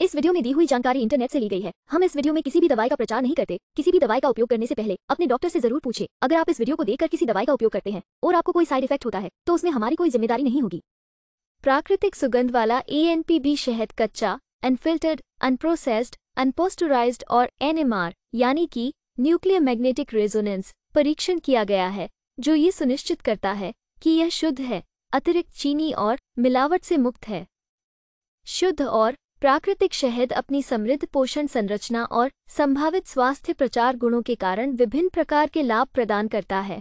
इस वीडियो में दी हुई जानकारी इंटरनेट से ली गई है हम इस वीडियो में किसी भी दवाई का प्रचार नहीं करते किसी भी दवाई का उपयोग करने से पहले अपने डॉक्टर से जरूर पूछे अगर आप इस वीडियो को देखकर किसी दवाई का उपयोग करते हैं और आपको कोई साइड इफेक्ट होता है तो उसमें हमारी कोई जिम्मेदारी नहीं होगी प्राकृतिक सुगंध वाला ए शहद कच्चा अनफिल्टर्ड अनप्रोसेस्ड अनपोस्टराइज्ड और एनएमआर यानी कि न्यूक्लियर मैग्नेटिक रेजोनेंस परीक्षण किया गया है जो ये सुनिश्चित करता है कि यह शुद्ध है अतिरिक्त चीनी और मिलावट से मुक्त है शुद्ध और प्राकृतिक शहद अपनी समृद्ध पोषण संरचना और संभावित स्वास्थ्य प्रचार गुणों के कारण विभिन्न प्रकार के लाभ प्रदान करता है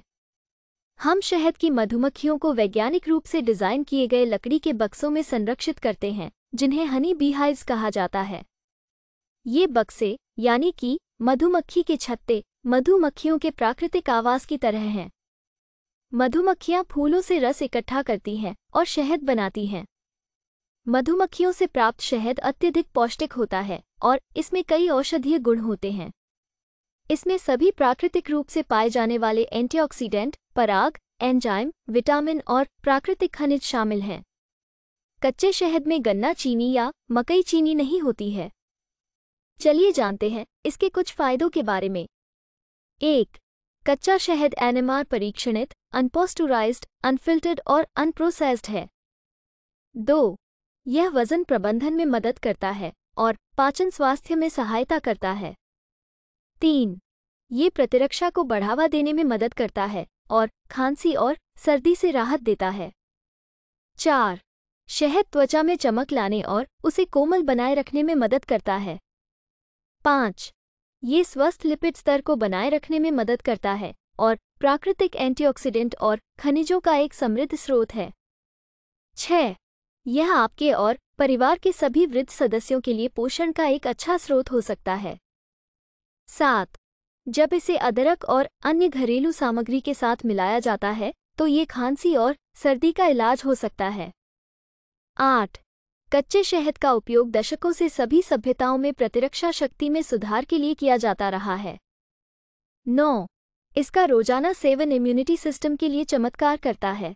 हम शहद की मधुमक्खियों को वैज्ञानिक रूप से डिजाइन किए गए लकड़ी के बक्सों में संरक्षित करते हैं जिन्हें हनी बीहाइव्स कहा जाता है ये बक्से यानी कि मधुमक्खी के छत्ते मधुमक्खियों के प्राकृतिक आवास की तरह हैं मधुमक्खियां फूलों से रस इकट्ठा करती हैं और शहद बनाती हैं मधुमक्खियों से प्राप्त शहद अत्यधिक पौष्टिक होता है और इसमें कई औषधीय गुण होते हैं इसमें सभी प्राकृतिक रूप से पाए जाने वाले एंटीऑक्सीडेंट पराग एंजाइम विटामिन और प्राकृतिक खनिज शामिल हैं कच्चे शहद में गन्ना चीनी या मकई चीनी नहीं होती है चलिए जानते हैं इसके कुछ फायदों के बारे में एक कच्चा शहद एनएमआर परीक्षणित अनपोस्टुराइज्ड अनफिल्टर्ड और अनप्रोसेस्ड है दो यह वजन प्रबंधन में मदद करता है और पाचन स्वास्थ्य में सहायता करता है तीन ये प्रतिरक्षा को बढ़ावा देने में मदद करता है और खांसी और सर्दी से राहत देता है चार शहद त्वचा में चमक लाने और उसे कोमल बनाए रखने में मदद करता है पाँच ये स्वस्थ लिपिड स्तर को बनाए रखने में मदद करता है और प्राकृतिक एंटीऑक्सीडेंट और खनिजों का एक समृद्ध स्रोत है छह यह आपके और परिवार के सभी वृद्ध सदस्यों के लिए पोषण का एक अच्छा स्रोत हो सकता है सात जब इसे अदरक और अन्य घरेलू सामग्री के साथ मिलाया जाता है तो ये खांसी और सर्दी का इलाज हो सकता है आठ कच्चे शहद का उपयोग दशकों से सभी सभ्यताओं में प्रतिरक्षा शक्ति में सुधार के लिए किया जाता रहा है नौ इसका रोजाना सेवन इम्यूनिटी सिस्टम के लिए चमत्कार करता है